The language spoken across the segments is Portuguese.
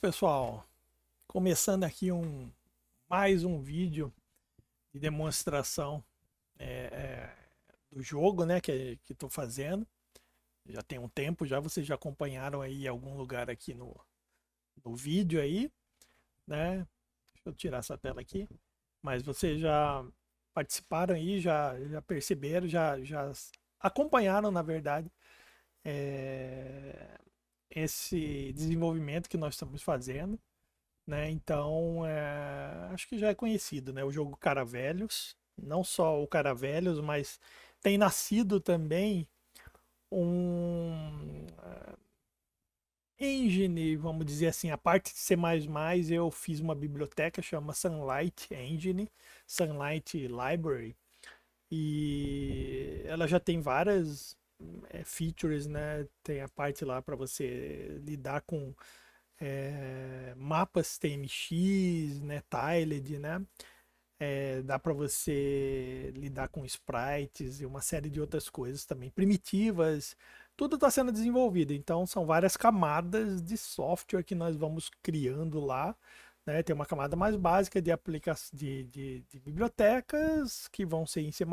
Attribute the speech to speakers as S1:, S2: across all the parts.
S1: pessoal, começando aqui um mais um vídeo de demonstração é, é do jogo, né, que que estou fazendo. Já tem um tempo, já vocês já acompanharam aí algum lugar aqui no no vídeo aí, né? Deixa eu tirar essa tela aqui. Mas vocês já participaram aí, já já perceberam, já já acompanharam na verdade. É esse desenvolvimento que nós estamos fazendo. Né? Então, é... acho que já é conhecido né? o jogo Caravelhos. Não só o Caravelhos, mas tem nascido também um é, engine, vamos dizer assim, a parte de C++, eu fiz uma biblioteca chama Sunlight Engine, Sunlight Library, e ela já tem várias é, features, né? Tem a parte lá para você lidar com é, mapas TMX, né? Tiled, né? É, dá para você lidar com sprites e uma série de outras coisas também primitivas. Tudo está sendo desenvolvido, então são várias camadas de software que nós vamos criando lá. Né? Tem uma camada mais básica de, aplica de, de, de bibliotecas que vão ser em C++,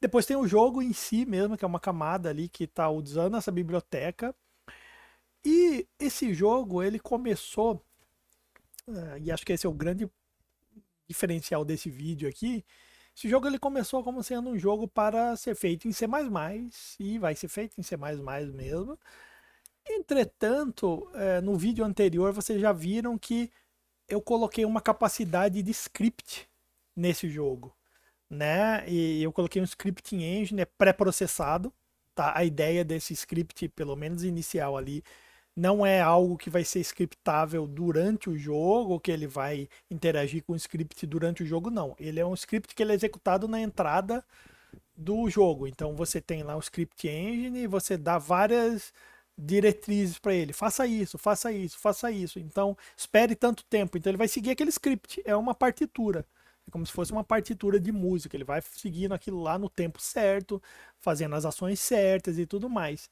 S1: depois tem o jogo em si mesmo, que é uma camada ali que está usando essa biblioteca. E esse jogo, ele começou, eh, e acho que esse é o grande diferencial desse vídeo aqui, esse jogo ele começou como sendo um jogo para ser feito em C++, e vai ser feito em C++ mesmo. Entretanto, eh, no vídeo anterior vocês já viram que eu coloquei uma capacidade de script nesse jogo né? E eu coloquei um scripting engine, é pré-processado, tá? A ideia desse script, pelo menos inicial ali, não é algo que vai ser scriptável durante o jogo, que ele vai interagir com o script durante o jogo, não. Ele é um script que ele é executado na entrada do jogo. Então você tem lá o script engine, e você dá várias diretrizes para ele. Faça isso, faça isso, faça isso. Então espere tanto tempo. Então ele vai seguir aquele script. É uma partitura. É como se fosse uma partitura de música. Ele vai seguindo aquilo lá no tempo certo, fazendo as ações certas e tudo mais.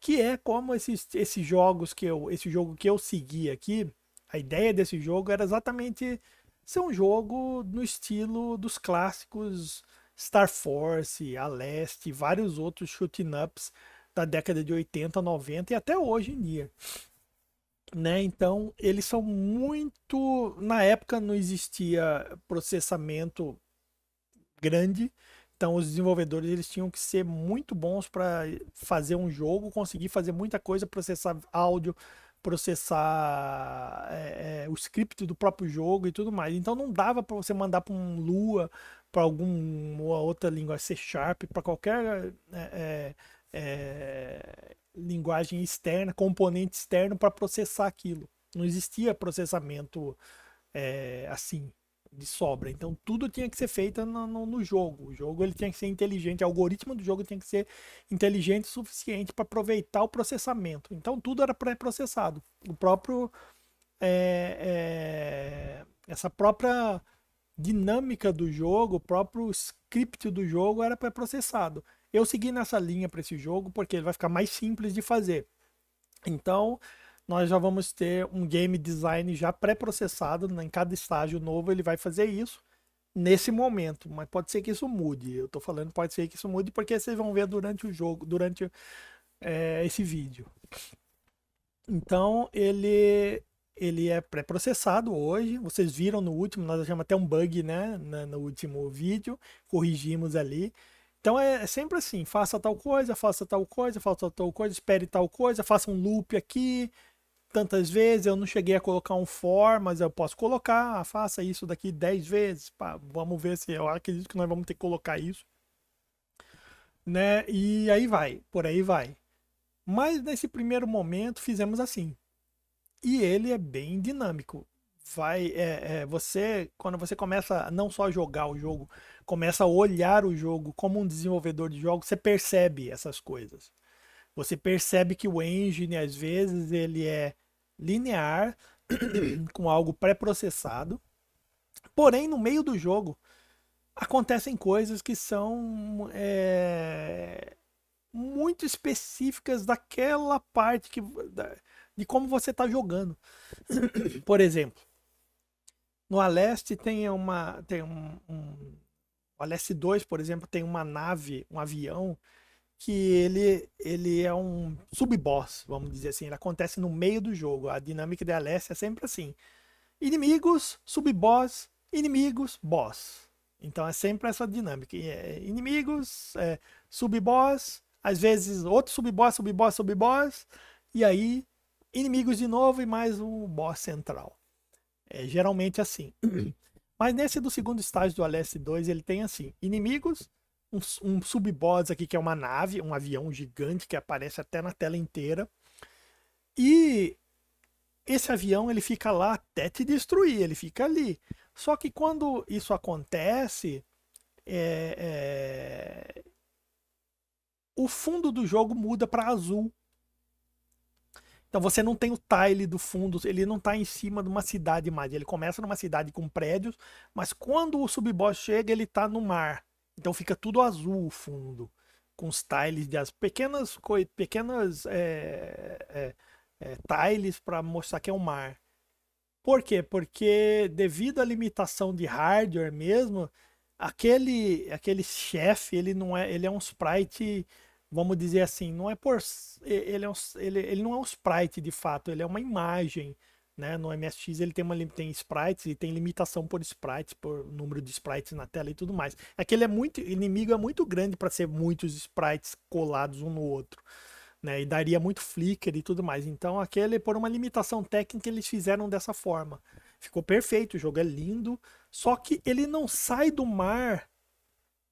S1: Que é como esses, esses jogos que eu. Esse jogo que eu segui aqui. A ideia desse jogo era exatamente ser um jogo no estilo dos clássicos Star Force, A Leste, vários outros shooting ups da década de 80, 90 e até hoje em dia né? Então, eles são muito. Na época não existia processamento grande, então os desenvolvedores eles tinham que ser muito bons para fazer um jogo, conseguir fazer muita coisa, processar áudio, processar é, é, o script do próprio jogo e tudo mais. Então não dava para você mandar para um Lua, para alguma outra língua C Sharp, para qualquer é, é é, linguagem externa, componente externo para processar aquilo. Não existia processamento é, assim de sobra. Então tudo tinha que ser feito no, no, no, jogo. O jogo ele tinha que ser inteligente, o algoritmo do jogo tinha que ser inteligente o suficiente para aproveitar o processamento. Então tudo era pré-processado. O próprio é, é, essa própria dinâmica do jogo, o próprio script do jogo era pré-processado. Eu segui nessa linha para esse jogo porque ele vai ficar mais simples de fazer. Então, nós já vamos ter um game design já pré-processado, né? em cada estágio novo ele vai fazer isso nesse momento, mas pode ser que isso mude. Eu tô falando pode ser que isso mude porque vocês vão ver durante o jogo, durante é, esse vídeo. Então, ele ele é pré-processado hoje. Vocês viram no último, nós achamos até um bug, né, no último vídeo, corrigimos ali. Então é, é sempre assim: faça tal coisa, faça tal coisa, faça tal coisa, espere tal coisa, faça um loop aqui. Tantas vezes eu não cheguei a colocar um for, mas eu posso colocar, ah, faça isso daqui 10 vezes. Pá, vamos ver se eu acredito que nós vamos ter que colocar isso. Né? E aí vai, por aí vai. Mas nesse primeiro momento fizemos assim. E ele é bem dinâmico vai é, é, você quando você começa não só a jogar o jogo começa a olhar o jogo como um desenvolvedor de jogos você percebe essas coisas você percebe que o engine às vezes ele é linear com algo pré-processado porém no meio do jogo acontecem coisas que são é, muito específicas daquela parte que da, de como você está jogando por exemplo no Aleste tem uma. Tem um, um o Aleste 2, por exemplo, tem uma nave, um avião, que ele, ele é um sub-boss, vamos dizer assim. Ele acontece no meio do jogo. A dinâmica de Aleste é sempre assim: inimigos, sub-boss, inimigos, boss. Então é sempre essa dinâmica. É inimigos, é, sub-boss, às vezes outro sub-boss, sub-boss, sub-boss, e aí inimigos de novo e mais um boss central. É geralmente assim. Mas nesse do segundo estágio do Aleste 2, ele tem assim: inimigos, um, um sub-boss aqui que é uma nave, um avião gigante que aparece até na tela inteira. E esse avião ele fica lá até te destruir, ele fica ali. Só que quando isso acontece, é, é... o fundo do jogo muda para azul. Então você não tem o tile do fundo, ele não está em cima de uma cidade mais. Ele começa numa cidade com prédios, mas quando o subboss chega, ele está no mar. Então fica tudo azul o fundo, com os tiles de as pequenas pequenas é, é, é, tiles para mostrar que é o um mar. Por quê? Porque devido à limitação de hardware mesmo, aquele aquele chefe ele não é ele é um sprite vamos dizer assim, não é por ele, é um, ele, ele não é um sprite de fato, ele é uma imagem, né? No MSX ele tem uma tem sprites e tem limitação por sprites, por número de sprites na tela e tudo mais. Aquele é ele é muito inimigo é muito grande para ser muitos sprites colados um no outro. Né, e daria muito flicker e tudo mais. Então, aquele, por uma limitação técnica, eles fizeram dessa forma. Ficou perfeito, o jogo é lindo, só que ele não sai do mar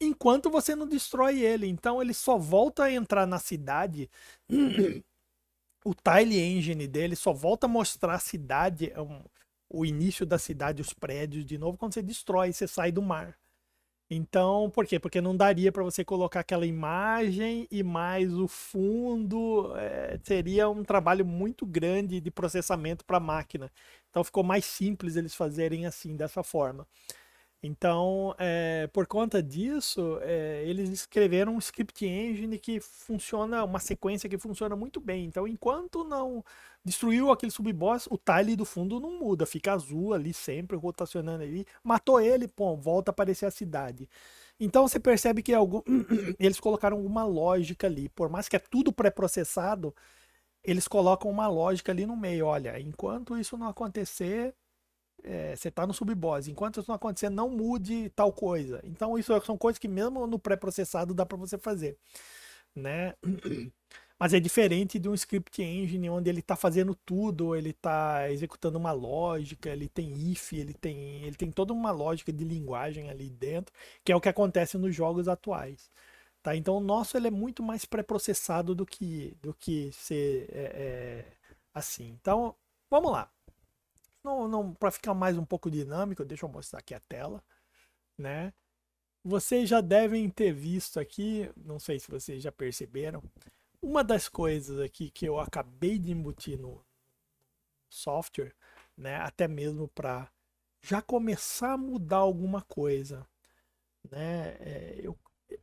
S1: enquanto você não destrói ele. Então ele só volta a entrar na cidade. o tile engine dele só volta a mostrar a cidade, é um, o início da cidade, os prédios de novo, quando você destrói, você sai do mar. Então, por quê? Porque não daria para você colocar aquela imagem e mais o fundo. É, seria um trabalho muito grande de processamento para a máquina. Então ficou mais simples eles fazerem assim, dessa forma. Então, é, por conta disso, é, eles escreveram um script engine que funciona, uma sequência que funciona muito bem. Então, enquanto não destruiu aquele subboss, o tile do fundo não muda, fica azul ali sempre, rotacionando ali. Matou ele, pô, volta a aparecer a cidade. Então, você percebe que algum... eles colocaram alguma lógica ali. Por mais que é tudo pré-processado, eles colocam uma lógica ali no meio. Olha, enquanto isso não acontecer, é, você está no sub-boss. Enquanto isso não acontecer, não mude tal coisa. Então, isso é, são coisas que mesmo no pré-processado dá para você fazer. Né? Mas é diferente de um script engine onde ele está fazendo tudo, ele está executando uma lógica, ele tem if, ele tem, ele tem toda uma lógica de linguagem ali dentro, que é o que acontece nos jogos atuais. Tá? Então o nosso ele é muito mais pré-processado do que, do que ser é, é, assim. Então, vamos lá não, não para ficar mais um pouco dinâmico, deixa eu mostrar aqui a tela, né? Vocês já devem ter visto aqui, não sei se vocês já perceberam, uma das coisas aqui que eu acabei de embutir no software, né, até mesmo para já começar a mudar alguma coisa, né? É, eu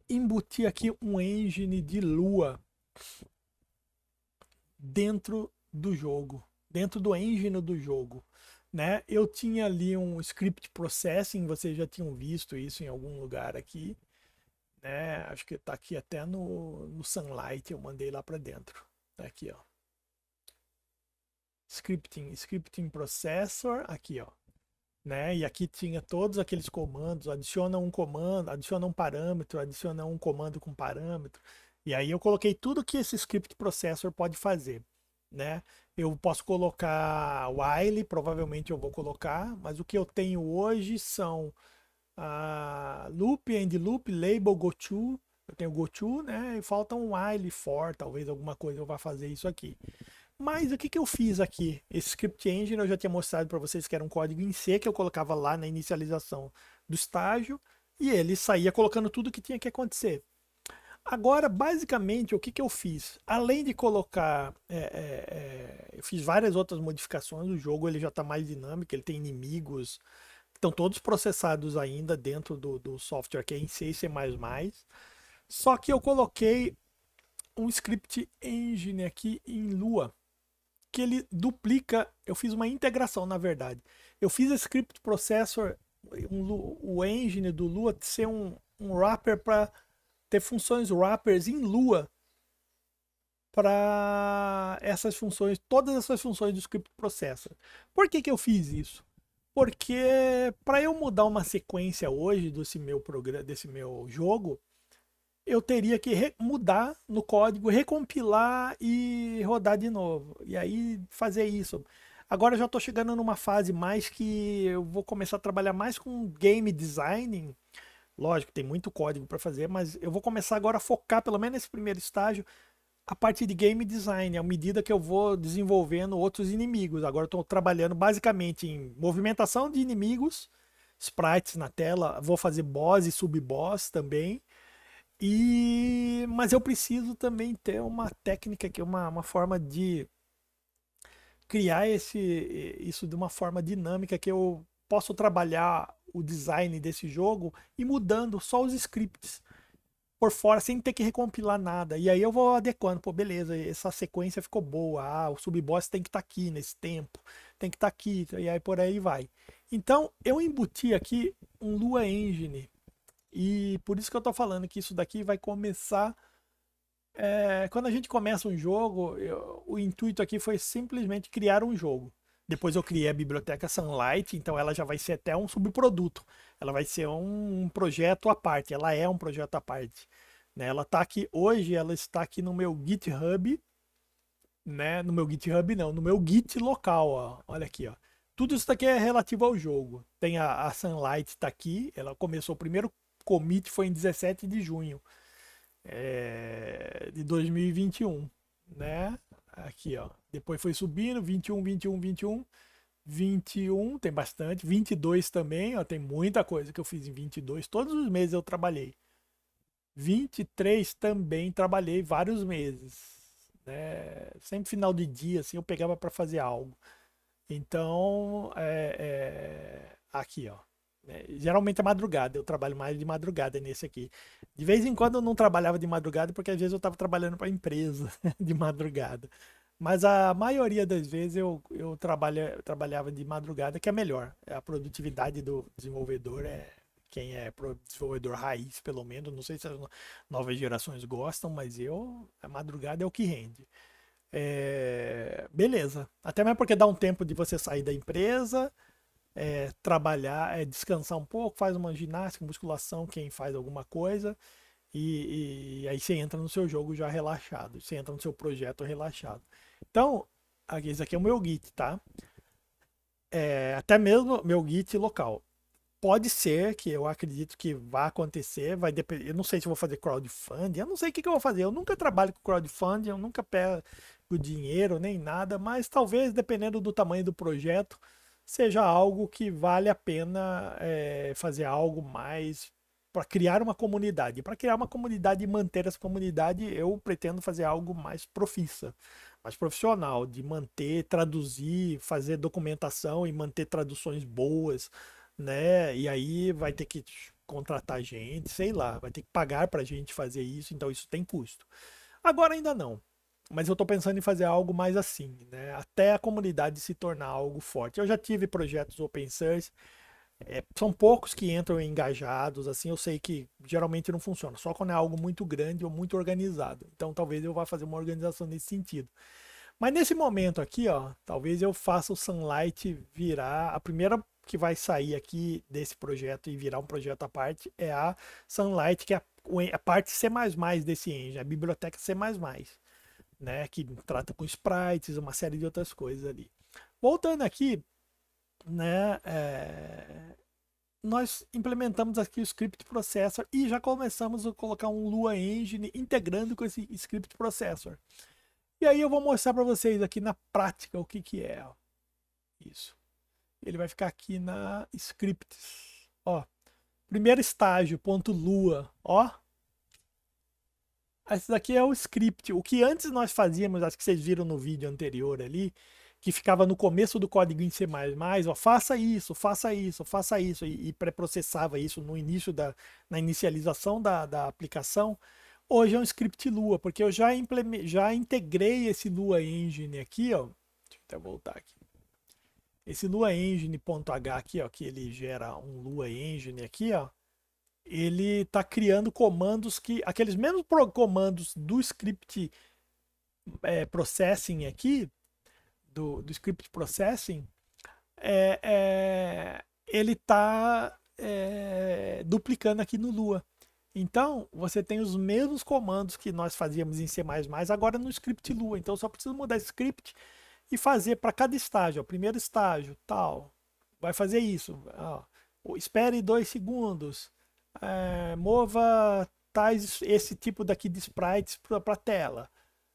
S1: embuti aqui um engine de lua dentro do jogo, dentro do engine do jogo né? Eu tinha ali um script processing, vocês já tinham visto isso em algum lugar aqui, né? Acho que está aqui até no, no Sunlight, eu mandei lá para dentro. Tá aqui, ó. Scripting, scripting processor, aqui, ó. Né? E aqui tinha todos aqueles comandos, adiciona um comando, adiciona um parâmetro, adiciona um comando com parâmetro. E aí eu coloquei tudo que esse script processor pode fazer né? Eu posso colocar while, provavelmente eu vou colocar, mas o que eu tenho hoje são a ah, loop, end loop, label, goto, eu tenho goto, né? E falta um while, for, talvez alguma coisa eu vá fazer isso aqui. Mas o que, que eu fiz aqui? Esse script engine eu já tinha mostrado para vocês que era um código em C que eu colocava lá na inicialização do estágio e ele saía colocando tudo que tinha que acontecer. Agora, basicamente, o que, que eu fiz? Além de colocar. É, é, é eu fiz várias outras modificações. O jogo ele já está mais dinâmico, ele tem inimigos estão todos processados ainda dentro do, do software que é em C e C. Só que eu coloquei um script engine aqui em Lua que ele duplica. Eu fiz uma integração, na verdade. Eu fiz o script processor, um, o engine do Lua ser um, um wrapper para ter funções wrappers em Lua para essas funções, todas essas funções do script processor. Por que, que eu fiz isso? Porque para eu mudar uma sequência hoje desse meu programa, desse meu jogo, eu teria que mudar no código, recompilar e rodar de novo. E aí fazer isso. Agora eu já estou chegando numa fase mais que eu vou começar a trabalhar mais com game designing Lógico, tem muito código para fazer, mas eu vou começar agora a focar, pelo menos nesse primeiro estágio, a partir de game design, à medida que eu vou desenvolvendo outros inimigos. Agora estou trabalhando basicamente em movimentação de inimigos, sprites na tela, vou fazer boss e sub-boss também. E mas eu preciso também ter uma técnica aqui, é uma, uma forma de criar esse isso de uma forma dinâmica que eu posso trabalhar o design desse jogo e mudando só os scripts por fora sem ter que recompilar nada. E aí eu vou adequando, pô, beleza, essa sequência ficou boa. Ah, o subboss tem que estar tá aqui nesse tempo, tem que estar tá aqui, e aí por aí vai. Então, eu embuti aqui um Lua Engine. E por isso que eu tô falando que isso daqui vai começar é, quando a gente começa um jogo, eu, o intuito aqui foi simplesmente criar um jogo. Depois eu criei a biblioteca Sunlight, então ela já vai ser até um subproduto. Ela vai ser um, projeto à parte, ela é um projeto à parte. Né? Ela está aqui hoje, ela está aqui no meu GitHub, né? No meu GitHub não, no meu Git local, ó. Olha aqui, ó. Tudo isso daqui é relativo ao jogo. Tem a, a Sunlight está aqui, ela começou o primeiro commit foi em 17 de junho é, de 2021, né? Aqui, ó. Depois foi subindo, 21, 21, 21. 21, tem bastante. 22 também, ó, tem muita coisa que eu fiz em 22. Todos os meses eu trabalhei. 23 também trabalhei vários meses. Né? Sempre final de dia, assim, eu pegava para fazer algo. Então, é, é, aqui, ó. É, geralmente é madrugada, eu trabalho mais de madrugada nesse aqui. De vez em quando eu não trabalhava de madrugada, porque às vezes eu estava trabalhando para a empresa de madrugada. Mas a maioria das vezes eu, eu, trabalha, eu trabalhava de madrugada, que é melhor. A produtividade do desenvolvedor é. Quem é desenvolvedor raiz, pelo menos, não sei se as novas gerações gostam, mas eu, a madrugada é o que rende. É, beleza. Até mesmo porque dá um tempo de você sair da empresa, é, trabalhar, é, descansar um pouco, faz uma ginástica, musculação, quem faz alguma coisa, e, e, aí você entra no seu jogo já relaxado, você entra no seu projeto relaxado. Então, aqui, esse aqui é o meu Git, tá? É, até mesmo meu Git local. Pode ser que eu acredito que vá acontecer, vai depender. Eu não sei se vou fazer crowdfunding, eu não sei o que, que eu vou fazer. Eu nunca trabalho com crowdfunding, eu nunca pego dinheiro nem nada, mas talvez dependendo do tamanho do projeto, seja algo que vale a pena é, fazer algo mais para criar uma comunidade. Para criar uma comunidade e manter essa comunidade, eu pretendo fazer algo mais profissa, mais profissional, de manter, traduzir, fazer documentação e manter traduções boas, né? E aí vai ter que contratar gente, sei lá, vai ter que pagar para gente fazer isso, então isso tem custo. Agora ainda não. Mas eu estou pensando em fazer algo mais assim, né? Até a comunidade se tornar algo forte. Eu já tive projetos open source, é, são poucos que entram engajados, assim, eu sei que geralmente não funciona, só quando é algo muito grande ou muito organizado. Então talvez eu vá fazer uma organização nesse sentido. Mas nesse momento aqui, ó, talvez eu faça o Sunlight virar a primeira que vai sair aqui desse projeto e virar um projeto à parte é a Sunlight, que é a parte C++ desse engine, a biblioteca C++ né? Que trata com sprites, uma série de outras coisas ali. Voltando aqui, né? É, nós implementamos aqui o script processor e já começamos a colocar um Lua Engine integrando com esse script processor. E aí eu vou mostrar para vocês aqui na prática o que, que é isso. Ele vai ficar aqui na scripts. Ó, primeiro estágio, ponto Lua. Ó, esse daqui é o script. O que antes nós fazíamos, acho que vocês viram no vídeo anterior ali, que ficava no começo do código em C++, ó, faça isso, faça isso, faça isso, e, e pré-processava isso no início da, na inicialização da, da aplicação, hoje é um script Lua, porque eu já, já integrei esse Lua Engine aqui, ó, deixa eu até voltar aqui, esse Lua Engine.h aqui, ó, que ele gera um Lua Engine aqui, ó, ele está criando comandos que. Aqueles mesmos comandos do script é, processing aqui, do, do script processing, é, é, ele está é, duplicando aqui no Lua. Então, você tem os mesmos comandos que nós fazíamos em C++, agora no script Lua. Então, só precisa mudar script e fazer para cada estágio. primeiro estágio, tal. Vai fazer isso. Ó, espere dois segundos é, mova tais, esse tipo daqui de sprites para a tela.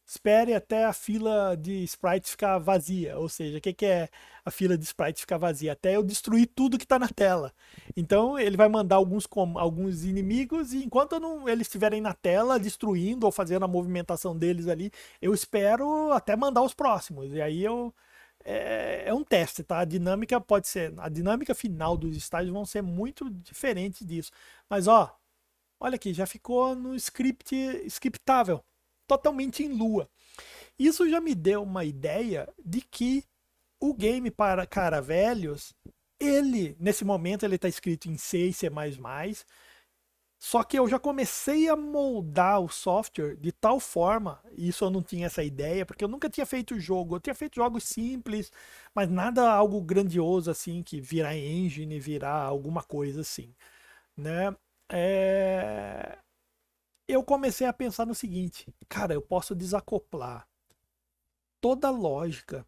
S1: Espere até a fila de sprites ficar vazia. Ou seja, o que, que é a fila de sprites ficar vazia? Até eu destruir tudo que está na tela. Então ele vai mandar alguns, com, alguns inimigos e enquanto não, eles estiverem na tela destruindo ou fazendo a movimentação deles ali, eu espero até mandar os próximos. E aí eu é, é um teste, tá? A dinâmica pode ser, a dinâmica final dos estágios vão ser muito diferente disso. Mas ó, olha aqui, já ficou no script scriptável, totalmente em lua. Isso já me deu uma ideia de que o game para cara velhos, ele nesse momento ele está escrito em C e C++, só que eu já comecei a moldar o software de tal forma, e isso eu não tinha essa ideia, porque eu nunca tinha feito jogo. Eu tinha feito jogos simples, mas nada algo grandioso assim, que virar engine, virar alguma coisa assim, né? É... Eu comecei a pensar no seguinte, cara, eu posso desacoplar toda a lógica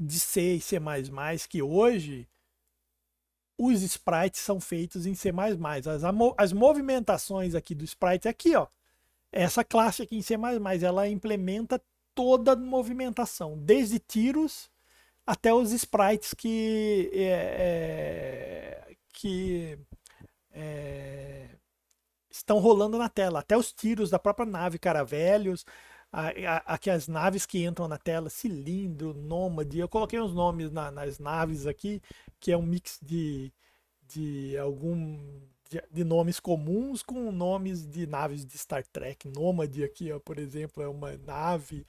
S1: de C e C++ que hoje os sprites são feitos em C++. As, as movimentações aqui do sprite é aqui, ó. Essa classe aqui em C++, ela implementa toda a movimentação, desde tiros até os sprites que é, é, que é, estão rolando na tela, até os tiros da própria nave, cara velhos, aqui as naves que entram na tela, cilindro, nômade. Eu coloquei uns nomes na, nas naves aqui, que é um mix de, de algum de, de, nomes comuns com nomes de naves de Star Trek. Nômade aqui, ó, por exemplo, é uma nave.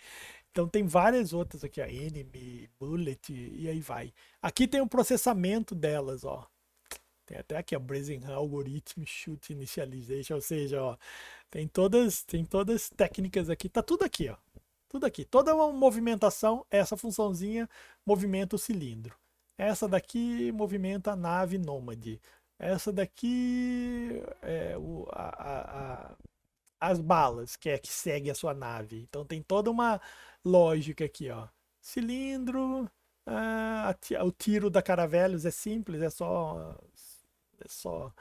S1: Então tem várias outras aqui, a Enemy, Bullet e aí vai. Aqui tem o processamento delas, ó. Tem até aqui a Brazen Algorithm Shoot Initialization, ou seja, ó, tem todas, tem todas técnicas aqui, tá tudo aqui, ó. Tudo aqui. Toda uma movimentação, essa funçãozinha movimenta o cilindro. Essa daqui movimenta a nave nômade. Essa daqui é o, a, a, a as balas que é que segue a sua nave. Então tem toda uma lógica aqui, ó. Cilindro, ah, o tiro da Caravelhos é simples, é só é só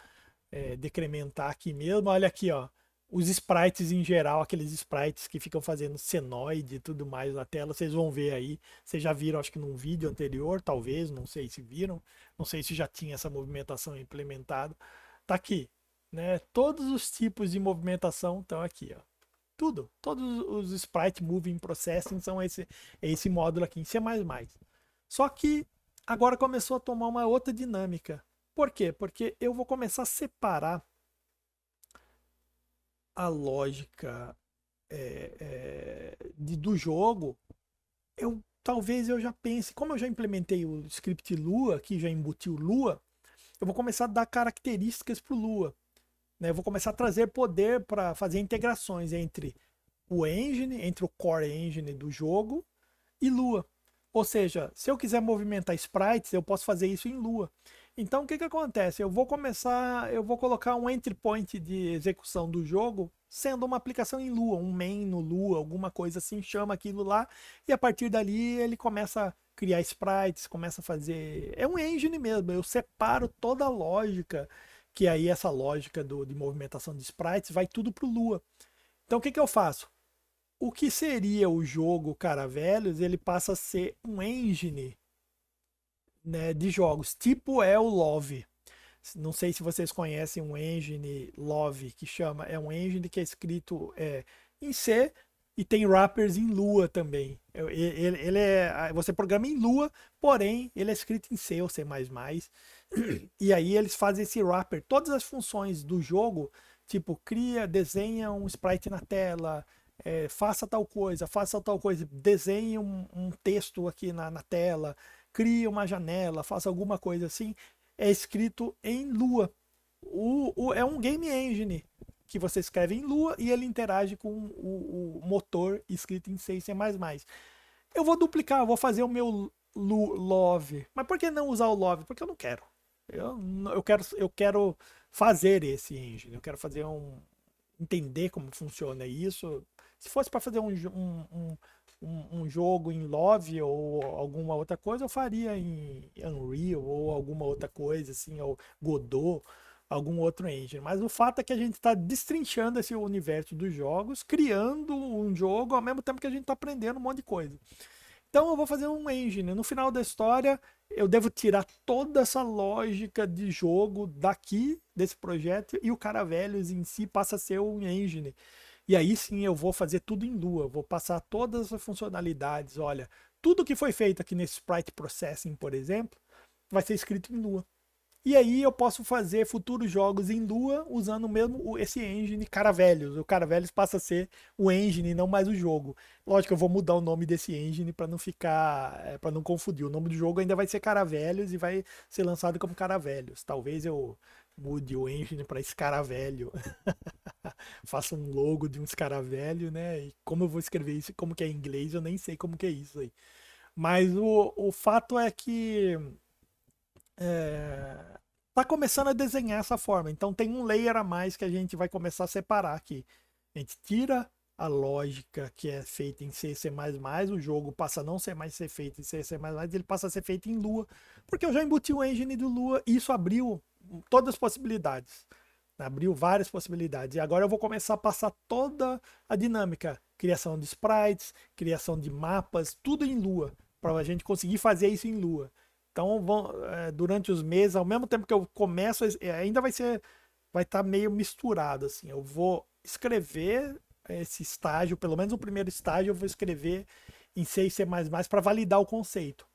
S1: é, decrementar aqui mesmo. Olha aqui, ó os sprites em geral, aqueles sprites que ficam fazendo senoide e tudo mais na tela, vocês vão ver aí. Vocês já viram, acho que num vídeo anterior, talvez, não sei se viram, não sei se já tinha essa movimentação implementada. Tá aqui, né? Todos os tipos de movimentação estão aqui, ó. Tudo, todos os sprite moving processing são esse, é esse módulo aqui em C++. Só que agora começou a tomar uma outra dinâmica. Por quê? Porque eu vou começar a separar a lógica é, é, de, do jogo, eu talvez eu já pense, como eu já implementei o script Lua, que já embutiu Lua, eu vou começar a dar características para o Lua. Né? Eu vou começar a trazer poder para fazer integrações entre o engine, entre o core engine do jogo e Lua. Ou seja, se eu quiser movimentar sprites, eu posso fazer isso em Lua. Então o que, que acontece? Eu vou começar, eu vou colocar um entry point de execução do jogo sendo uma aplicação em Lua, um main no Lua, alguma coisa assim, chama aquilo lá, e a partir dali ele começa a criar sprites, começa a fazer. É um engine mesmo, eu separo toda a lógica, que aí essa lógica do, de movimentação de sprites vai tudo para o Lua. Então o que, que eu faço? O que seria o jogo Cara Velhos, ele passa a ser um engine né, de jogos, tipo é o Love. Não sei se vocês conhecem um engine Love que chama, é um engine que é escrito é, em C e tem wrappers em Lua também. É, ele, ele é, você programa em Lua, porém ele é escrito em C ou C++. E aí eles fazem esse wrapper, todas as funções do jogo, tipo cria, desenha um sprite na tela, é, faça tal coisa, faça tal coisa, desenhe um, um texto aqui na, na tela, cria uma janela, faz alguma coisa assim, é escrito em Lua. O, o, é um game engine que você escreve em Lua e ele interage com o, o motor escrito em C e C++. Eu vou duplicar, vou fazer o meu Lu, Love. Mas por que não usar o Love? Porque eu não quero. Eu, eu, quero, eu quero fazer esse engine, eu quero fazer um. entender como funciona isso. Se fosse para fazer um, um, um um, um, jogo em Love ou alguma outra coisa, eu faria em Unreal ou alguma outra coisa, assim, ou Godot, algum outro engine. Mas o fato é que a gente está destrinchando esse universo dos jogos, criando um jogo ao mesmo tempo que a gente está aprendendo um monte de coisa. Então eu vou fazer um engine. No final da história, eu devo tirar toda essa lógica de jogo daqui, desse projeto, e o cara velhos em si passa a ser um engine e aí sim eu vou fazer tudo em Lua, vou passar todas as funcionalidades. Olha, tudo que foi feito aqui nesse Sprite Processing, por exemplo, vai ser escrito em Lua. E aí eu posso fazer futuros jogos em Lua usando mesmo esse engine Caravelhos. O Caravelhos passa a ser o engine, não mais o jogo. Lógico, eu vou mudar o nome desse engine para não ficar, é, para não confundir. O nome do jogo ainda vai ser Caravelhos e vai ser lançado como Caravelhos. Talvez eu mude o engine para escaravelho. Faça um logo de um escaravelho, né? E como eu vou escrever isso, como que é em inglês, eu nem sei como que é isso aí. Mas o, o fato é que é, tá começando a desenhar essa forma. Então tem um layer a mais que a gente vai começar a separar aqui. A gente tira a lógica que é feita em C, C++, o jogo passa a não ser mais ser feito em C, C++, ele passa a ser feito em Lua, porque eu já embuti o engine do Lua e isso abriu todas as possibilidades. Né? Abriu várias possibilidades. E agora eu vou começar a passar toda a dinâmica. Criação de sprites, criação de mapas, tudo em Lua. Para a gente conseguir fazer isso em Lua. Então, vão, é, durante os meses, ao mesmo tempo que eu começo, é, é, ainda vai ser. Vai estar tá meio misturado. assim. Eu vou escrever esse estágio, pelo menos o primeiro estágio, eu vou escrever em C e C para validar o conceito.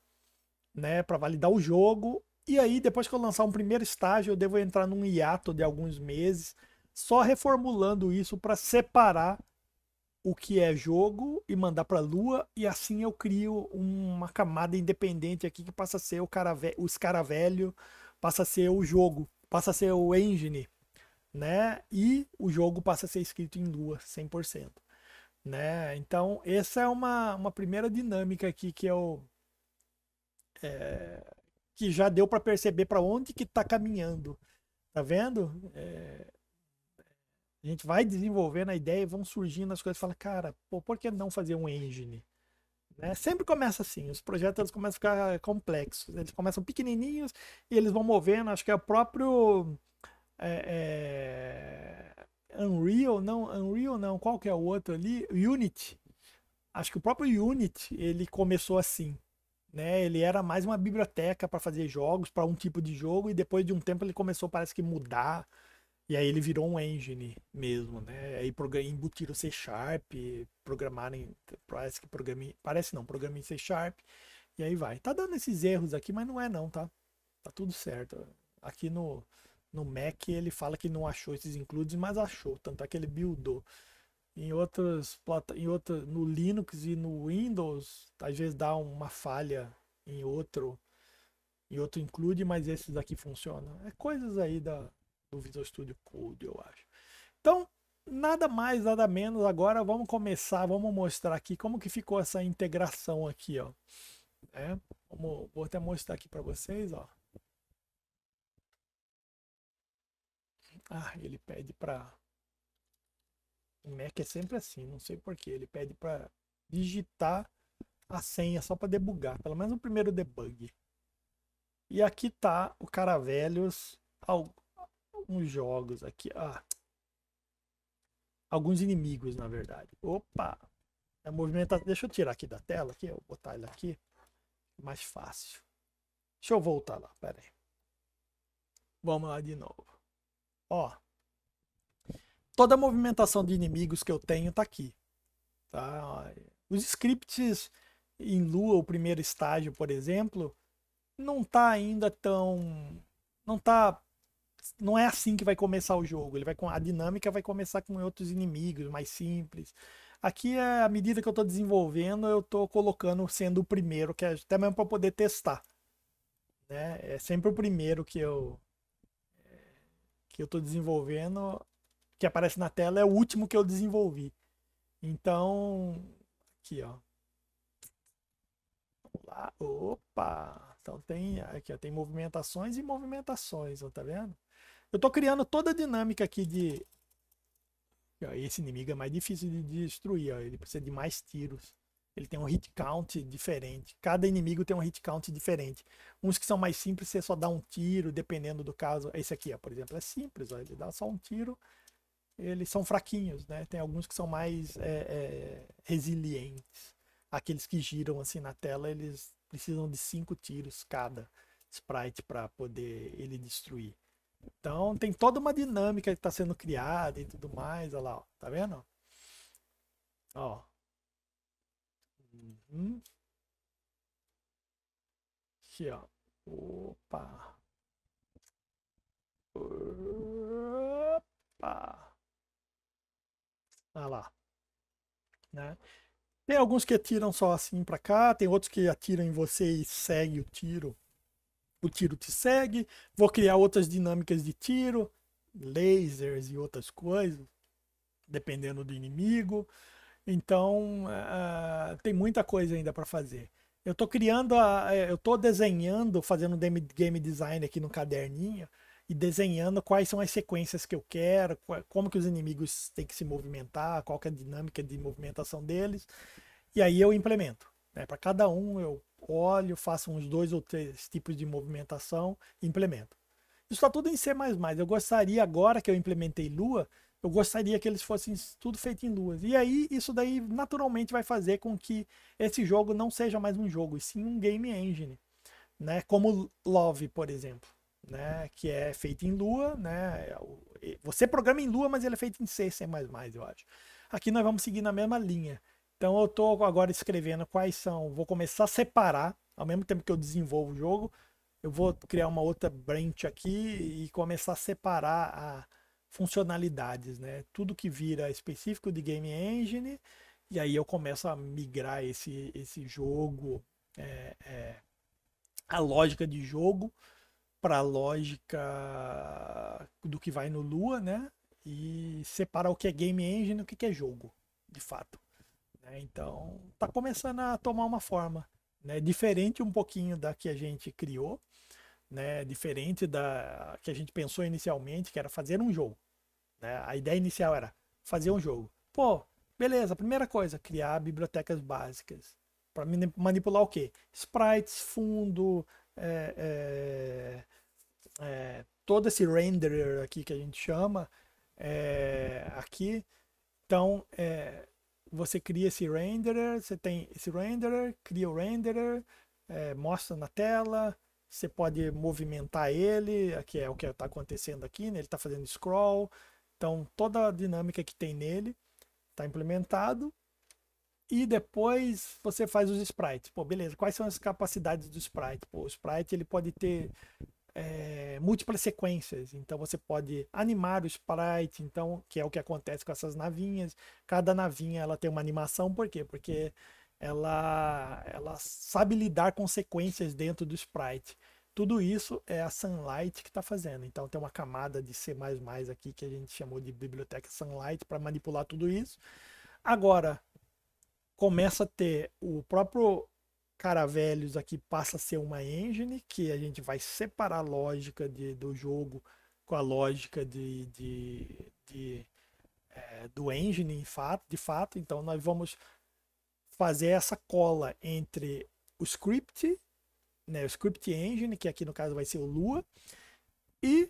S1: Né, para validar o jogo e aí, depois que eu lançar um primeiro estágio, eu devo entrar num hiato de alguns meses, só reformulando isso para separar o que é jogo e mandar para a lua e assim eu crio uma camada independente aqui que passa a ser o cara os cara velho, passa a ser o jogo, passa a ser o engine, né? E o jogo passa a ser escrito em lua 100%, né? Então, essa é uma, uma primeira dinâmica aqui que eu é, que já deu para perceber para onde que está caminhando. Tá vendo? É... A gente vai desenvolvendo a ideia e vão surgindo as coisas. Fala, cara, pô, por que não fazer um engine? Né? Sempre começa assim, os projetos eles começam a ficar complexos. Eles começam pequenininhos e eles vão movendo. Acho que é o próprio é, é, Unreal, não, Unreal não, qual que é o outro ali? Unity. Acho que o próprio Unity ele começou assim né? Ele era mais uma biblioteca para fazer jogos, para um tipo de jogo, e depois de um tempo ele começou, parece que, mudar. E aí ele virou um engine mesmo, né? Aí embutiram C Sharp, programaram, parece que programa, parece não, programa em C Sharp, e aí vai. Tá dando esses erros aqui, mas não é não, tá? Tá tudo certo. Aqui no, no Mac ele fala que não achou esses includes, mas achou, tanto é que ele buildou. Em outras em outra, no Linux e no Windows, às vezes dá uma falha em outro, e outro include, mas esses aqui funcionam. É coisas aí da, do Visual Studio Code, eu acho. Então, nada mais, nada menos. Agora vamos começar, vamos mostrar aqui como que ficou essa integração aqui, ó. É, vamos, vou até mostrar aqui para vocês, ó. Ah, ele pede para o Mac é sempre assim, não sei porquê. Ele pede para digitar a senha só para debugar, pelo menos o primeiro debug. E aqui tá o cara velhos, alguns jogos aqui, ó. Ah, alguns inimigos na verdade. Opa, é movimentado. Deixa eu tirar aqui da tela, aqui, eu botar ele aqui, mais fácil. Deixa eu voltar lá, pera aí. Vamos lá de novo. Ó, toda a movimentação de inimigos que eu tenho tá aqui. Tá? Os scripts em Lua, o primeiro estágio, por exemplo, não tá ainda tão. Não tá. Não é assim que vai começar o jogo. Ele vai com a dinâmica vai começar com outros inimigos mais simples. Aqui é à medida que eu estou desenvolvendo, eu estou colocando sendo o primeiro, que é até mesmo para poder testar. Né? É sempre o primeiro que eu é, que eu estou desenvolvendo que aparece na tela é o último que eu desenvolvi. Então, aqui, ó. Vamos lá. Opa! Então tem aqui, ó, tem movimentações e movimentações, ó, tá vendo? Eu tô criando toda a dinâmica aqui de esse inimigo é mais difícil de destruir, ó. ele precisa de mais tiros. Ele tem um hit count diferente. Cada inimigo tem um hit count diferente. Uns que são mais simples, você só dá um tiro, dependendo do caso. Esse aqui, ó, por exemplo, é simples. Ó. Ele dá só um tiro eles são fraquinhos, né? Tem alguns que são mais é, é, resilientes. Aqueles que giram assim na tela, eles precisam de cinco tiros cada sprite para poder ele destruir. Então tem toda uma dinâmica que está sendo criada e tudo mais. Olha lá, ó. tá vendo? Ó. Uhum. Aqui, ó. Opa. Opa. Tá lá. Né? Tem alguns que atiram só assim para cá, tem outros que atiram em você e segue o tiro. O tiro te segue. Vou criar outras dinâmicas de tiro, lasers e outras coisas, dependendo do inimigo. Então, uh, tem muita coisa ainda para fazer. Eu estou criando, a, eh, eu estou desenhando, fazendo game design aqui no caderninho e desenhando quais são as sequências que eu quero, como que os inimigos têm que se movimentar, qual é a dinâmica de movimentação deles. E aí eu implemento. Né? Para cada um eu olho, faço uns dois ou três tipos de movimentação e implemento. Isso está tudo em C++. Eu gostaria, agora que eu implementei Lua, eu gostaria que eles fossem tudo feito em Lua. E aí, isso daí naturalmente vai fazer com que esse jogo não seja mais um jogo, e sim um game engine. Né? Como Love, por exemplo né, que é feito em Lua, né? É você programa em Lua, mas ele é feito em C, C++, eu acho. Aqui nós vamos seguir na mesma linha. Então eu estou agora escrevendo quais são, vou começar a separar, ao mesmo tempo que eu desenvolvo o jogo, eu vou criar uma outra branch aqui e começar a separar a funcionalidades, né? Tudo que vira específico de game engine, e aí eu começo a migrar esse, esse jogo, é, é, a lógica de jogo, para a lógica do que vai no Lua, né? E separar o que é game engine e o que é jogo, de fato. Né? Então, tá começando a tomar uma forma, né? Diferente um pouquinho da que a gente criou, né? Diferente da que a gente pensou inicialmente, que era fazer um jogo. Né? A ideia inicial era fazer um jogo. Pô, beleza, primeira coisa, criar bibliotecas básicas. Para manipular o quê? Sprites, fundo, é, é, é, todo esse renderer aqui que a gente chama, é, aqui, então você cria esse renderer, você tem esse renderer, cria o renderer, mostra na tela, você pode movimentar ele, que é o que está acontecendo aqui, né? ele está fazendo scroll, então toda a dinâmica que tem nele está implementado e depois você faz os sprites. Pô, beleza, quais são as capacidades do sprite? Pô, o sprite ele pode ter é, múltiplas sequências, então você pode animar o sprite, então que é o que acontece com essas navinhas. Cada navinha ela tem uma animação, por quê? Porque ela, ela sabe lidar com sequências dentro do sprite. Tudo isso é a Sunlight que está fazendo. Então tem uma camada de C++ aqui que a gente chamou de biblioteca Sunlight para manipular tudo isso. Agora, começa a ter o próprio Caravelhos aqui passa a ser uma engine, que a gente vai separar a lógica de, do jogo com a lógica de, de, de é, do engine em fato, de fato. Então nós vamos fazer essa cola entre o script, né, o script engine, que aqui no caso vai ser o Lua, e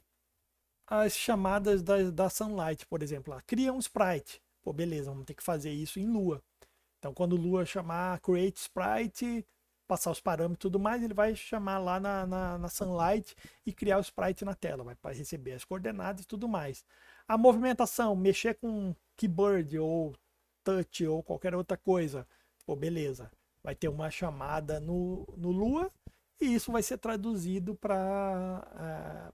S1: as chamadas da, da Sunlight, por exemplo. Ah, cria um sprite. Pô, beleza, vamos ter que fazer isso em Lua. Então, quando o Lua chamar create sprite, passar os parâmetros e tudo mais, ele vai chamar lá na, na, na, Sunlight e criar o sprite na tela, vai receber as coordenadas e tudo mais. A movimentação, mexer com keyboard ou touch ou qualquer outra coisa, pô, beleza. Vai ter uma chamada no, no Lua e isso vai ser traduzido para uh, ah,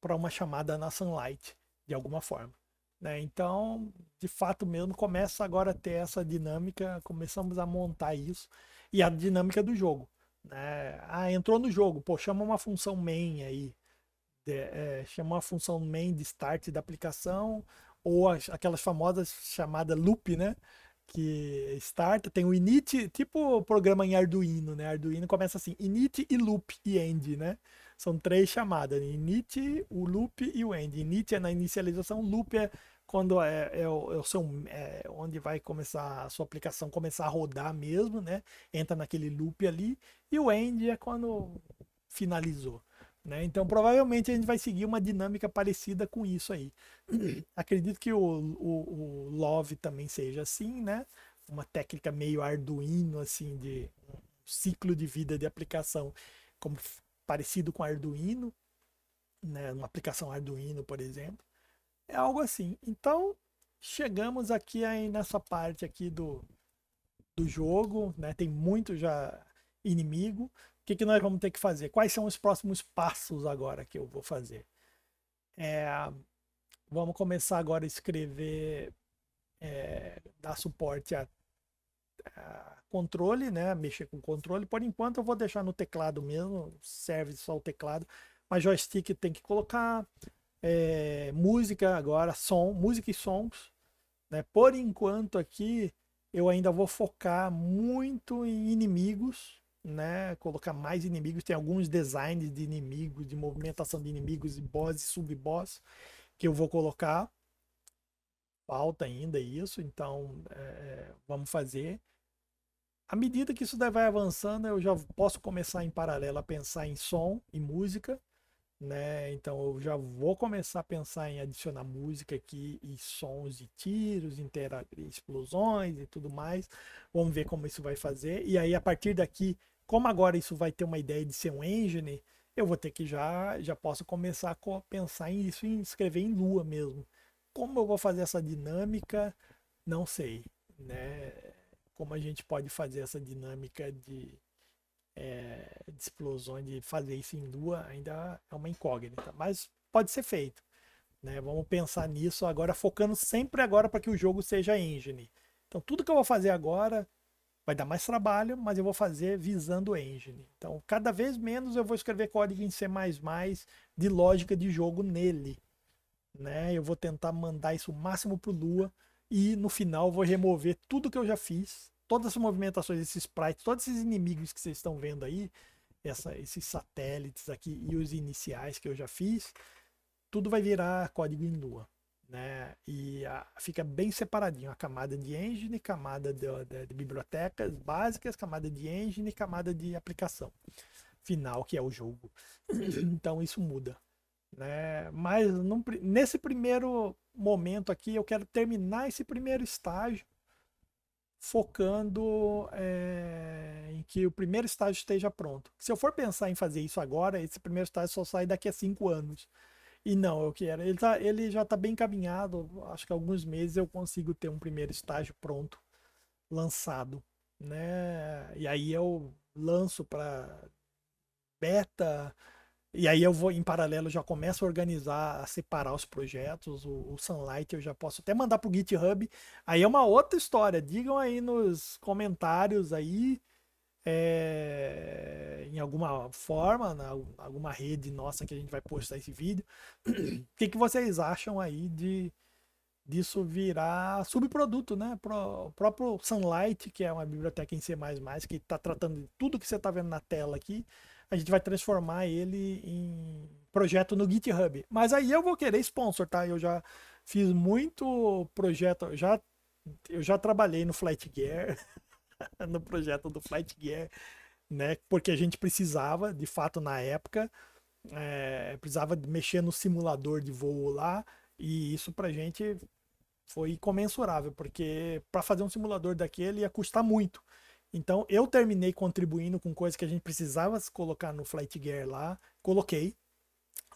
S1: para uma chamada na Sunlight de alguma forma. Né? Então, de fato mesmo, começa agora a ter essa dinâmica, começamos a montar isso e a dinâmica do jogo. Né? Ah, entrou no jogo, pô, chama uma função main aí. De, é, chama uma função main de start da aplicação, ou as, aquelas famosas chamada loop, né? Que start tem o init, tipo programa em Arduino, né? Arduino começa assim, init e loop e end, né? São três chamadas: init, né? o loop e o end. Init é na inicialização, loop é quando é, é, o, é o seu, é onde vai começar a sua aplicação começar a rodar mesmo, né? Entra naquele loop ali. E o end é quando finalizou. Né? Então, provavelmente a gente vai seguir uma dinâmica parecida com isso aí. Acredito que o, o, o Love também seja assim, né? Uma técnica meio arduino, assim, de ciclo de vida de aplicação, como parecido com Arduino, né, uma aplicação Arduino, por exemplo. É algo assim. Então, chegamos aqui aí nessa parte aqui do, do jogo, né? Tem muito já inimigo. O que, que nós vamos ter que fazer? Quais são os próximos passos agora que eu vou fazer? É, vamos começar agora a escrever, é, dar suporte a controle, né? Mexer com controle. Por enquanto eu vou deixar no teclado mesmo, serve só o teclado. Mas joystick tem que colocar. É, música agora, som, música e sons. Né? Por enquanto aqui eu ainda vou focar muito em inimigos, né? Colocar mais inimigos. Tem alguns designs de inimigos, de movimentação de inimigos e boss e sub-boss que eu vou colocar. Falta ainda isso, então é, vamos fazer à medida que isso vai avançando, eu já posso começar em paralelo a pensar em som e música, né? Então eu já vou começar a pensar em adicionar música aqui e sons de tiros, intera explosões e tudo mais. Vamos ver como isso vai fazer. E aí a partir daqui, como agora isso vai ter uma ideia de ser um engine, eu vou ter que já já posso começar a pensar em isso e escrever em Lua mesmo. Como eu vou fazer essa dinâmica? Não sei, né? como a gente pode fazer essa dinâmica de, é, de explosões, de fazer isso em lua, ainda é uma incógnita, mas pode ser feito. Né? Vamos pensar nisso agora, focando sempre agora para que o jogo seja engine. Então, tudo que eu vou fazer agora vai dar mais trabalho, mas eu vou fazer visando engine. Então, cada vez menos eu vou escrever código em C++ de lógica de jogo nele. Né? Eu vou tentar mandar isso o máximo para o Lua e no final vou remover tudo que eu já fiz, todas as movimentações, esses sprites, todos esses inimigos que vocês estão vendo aí, essa, esses satélites aqui e os iniciais que eu já fiz, tudo vai virar código em Lua. Né? E a, ah, fica bem separadinho a camada de engine, camada de, de, de, bibliotecas básicas, camada de engine, camada de aplicação final que é o jogo. então isso muda, né? Mas nesse primeiro momento aqui, eu quero terminar esse primeiro estágio focando é, em que o primeiro estágio esteja pronto. Se eu for pensar em fazer isso agora, esse primeiro estágio só sai daqui a cinco anos. E não, eu quero. Ele, tá, ele já está bem encaminhado. Acho que alguns meses eu consigo ter um primeiro estágio pronto, lançado, né? E aí eu lanço para beta, e aí eu vou, em paralelo, já começo a organizar, a separar os projetos, o, o Sunlight eu já posso até mandar pro GitHub. Aí é uma outra história. Digam aí nos comentários aí, é, em alguma forma, na alguma rede nossa que a gente vai postar esse vídeo. O que, que vocês acham aí de disso virar subproduto, né? Pro, o próprio Sunlight, que é uma biblioteca em C++, que está tratando de tudo que você está vendo na tela aqui, a gente vai transformar ele em projeto no GitHub. Mas aí eu vou querer sponsor, tá? Eu já fiz muito projeto, já eu já trabalhei no Flightgear, no projeto do Flightgear, né? Porque a gente precisava, de fato, na época, é, precisava mexer no simulador de voo lá e isso pra gente foi incomensurável, porque para fazer um simulador daquele ia custar muito. Então eu terminei contribuindo com coisa que a gente precisava colocar no FlightGear lá, coloquei.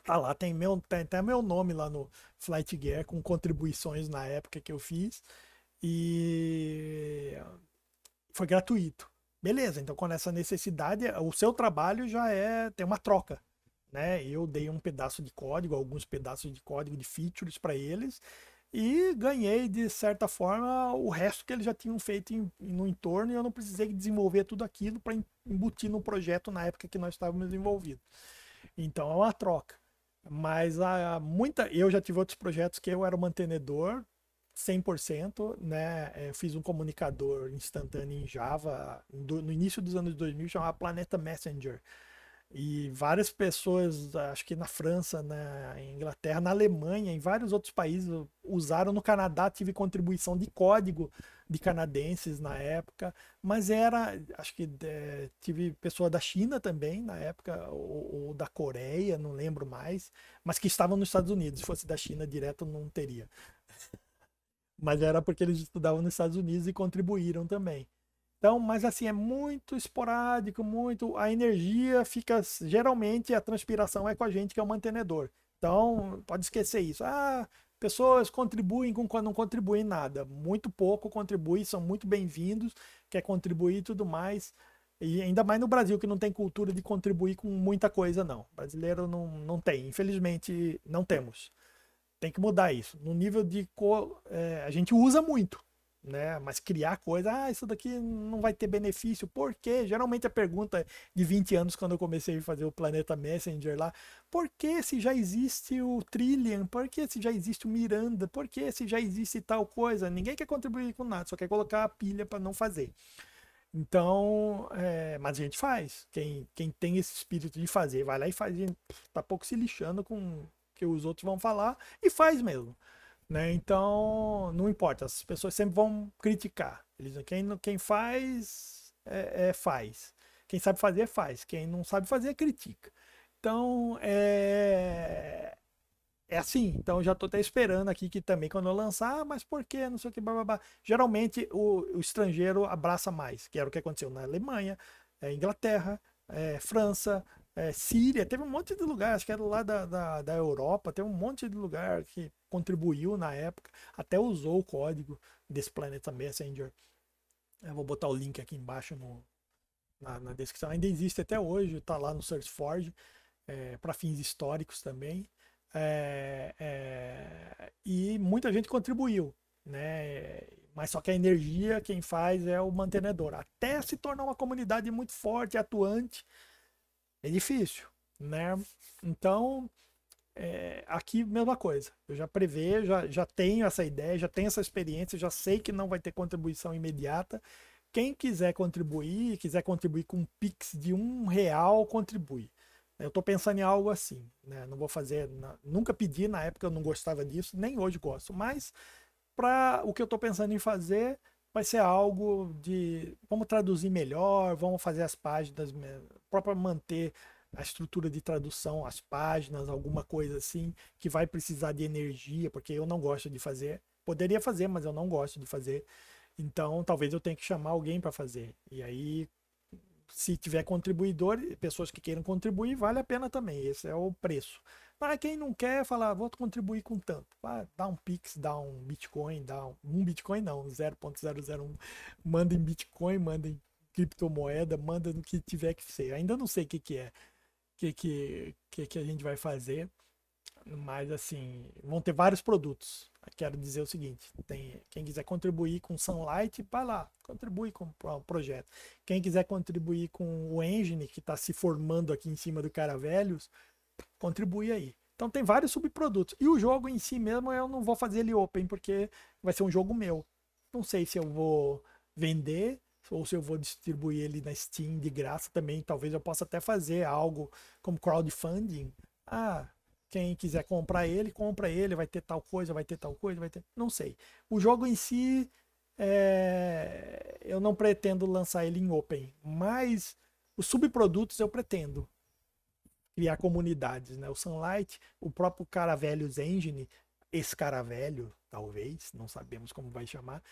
S1: Tá lá, tem meu, tem até meu nome lá no FlightGear com contribuições na época que eu fiz. E foi gratuito. Beleza, então com essa necessidade, o seu trabalho já é tem uma troca, né? Eu dei um pedaço de código, alguns pedaços de código de features para eles e ganhei de certa forma o resto que eles já tinham feito em, no entorno e eu não precisei desenvolver tudo aquilo para embutir no projeto na época que nós estávamos envolvidos. Então é uma troca. Mas a, muita, eu já tive outros projetos que eu era o mantenedor 100%, né? Eu é, fiz um comunicador instantâneo em Java do, no início dos anos 2000 chamava Planeta Messenger e várias pessoas, acho que na França, na Inglaterra, na Alemanha, em vários outros países, usaram. No Canadá, tive contribuição de código de canadenses na época, mas era, acho que é, tive pessoa da China também na época, ou, ou, da Coreia, não lembro mais, mas que estavam nos Estados Unidos. Se fosse da China direto, não teria. Mas era porque eles estudavam nos Estados Unidos e contribuíram também. Então, mas assim, é muito esporádico, muito. A energia fica. Geralmente a transpiração é com a gente que é o mantenedor. Então, pode esquecer isso. Ah, pessoas contribuem com quando não contribuem nada. Muito pouco contribuem, são muito bem-vindos, quer contribuir e tudo mais. E ainda mais no Brasil, que não tem cultura de contribuir com muita coisa, não. brasileiro não, não tem, infelizmente não temos. Tem que mudar isso. No nível de. Co... É, a gente usa muito, né? Mas criar coisa, ah, isso daqui não vai ter benefício, por quê? Geralmente a pergunta de 20 anos, quando eu comecei a fazer o Planeta Messenger lá, por que se já existe o Trillian? Por que se já existe o Miranda? Por que se já existe tal coisa? Ninguém quer contribuir com nada, só quer colocar a pilha para não fazer. Então, é, mas a gente faz. Quem, quem tem esse espírito de fazer, vai lá e faz. A gente tá pouco se lixando com o que os outros vão falar e faz mesmo. Né? Então, não importa, as pessoas sempre vão criticar. Eles, quem, quem faz, é, é, faz. Quem sabe fazer, faz. Quem não sabe fazer, critica. Então, é, é assim. Então, já estou até esperando aqui que também quando eu lançar, ah, mas por que, não sei o que, blá, blá, blá. Geralmente, o, o estrangeiro abraça mais, que era o que aconteceu na Alemanha, é, Inglaterra, é, França, é, Síria, teve um monte de lugar, acho que era lá da, da, da, Europa, teve um monte de lugar que contribuiu na época, até usou o código desse Planeta Messenger. Eu vou botar o link aqui embaixo no, na, na descrição. Ainda existe até hoje, está lá no SourceForge, é, para fins históricos também. É, é, e muita gente contribuiu, né? Mas só que a energia quem faz é o mantenedor, até se tornar uma comunidade muito forte, atuante é difícil, né? Então, é, aqui mesma coisa. Eu já prevejo, já, já tenho essa ideia, já tenho essa experiência, já sei que não vai ter contribuição imediata. Quem quiser contribuir, quiser contribuir com um Pix de um real, contribui. Eu estou pensando em algo assim, né? Não vou fazer, nunca pedi na época, eu não gostava disso, nem hoje gosto, mas para o que eu estou pensando em fazer, vai ser algo de vamos traduzir melhor, vamos fazer as páginas, própria manter a estrutura de tradução, as páginas, alguma coisa assim, que vai precisar de energia, porque eu não gosto de fazer. Poderia fazer, mas eu não gosto de fazer. Então, talvez eu tenha que chamar alguém para fazer. E aí, se tiver contribuidor, pessoas que queiram contribuir, vale a pena também. Esse é o preço. Para quem não quer, falar vou contribuir com tanto. Ah, dá um Pix, dá um Bitcoin, dá um, um Bitcoin não, 0.001. Manda em Bitcoin, manda em criptomoeda, manda no que tiver que ser. Ainda não sei o que, que é, o que, que, que, que a gente vai fazer. Mas assim, vão ter vários produtos. Quero dizer o seguinte: tem, quem quiser contribuir com Sunlight, vai lá, contribui com o projeto. Quem quiser contribuir com o Engine, que está se formando aqui em cima do Cara Velhos, contribui aí. Então tem vários subprodutos. E o jogo em si mesmo eu não vou fazer ele open, porque vai ser um jogo meu. Não sei se eu vou vender ou se eu vou distribuir ele na Steam de graça também. Talvez eu possa até fazer algo como crowdfunding. Ah, quem quiser comprar ele, compra ele, vai ter tal coisa, vai ter tal coisa, vai ter. Não sei. O jogo em si, é... eu não pretendo lançar ele em open, mas os subprodutos eu pretendo criar comunidades, né? O Sunlight, o próprio Caravelhos Engine, esse velho, talvez, não sabemos como vai chamar,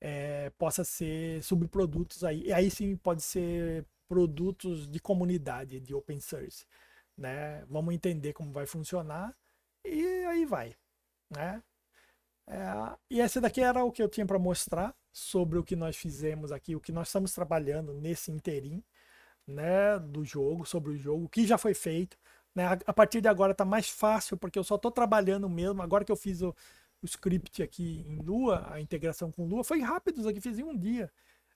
S1: é, possa ser subprodutos aí. E aí sim pode ser produtos de comunidade, de open source, né? Vamos entender como vai funcionar e aí vai, né? É, e essa daqui era o que eu tinha para mostrar sobre o que nós fizemos aqui, o que nós estamos trabalhando nesse interim né, do jogo, sobre o jogo, o que já foi feito. Né? A, a partir de agora está mais fácil, porque eu só estou trabalhando mesmo. Agora que eu fiz o, o, script aqui em Lua, a integração com Lua, foi rápido, isso aqui fiz em um dia.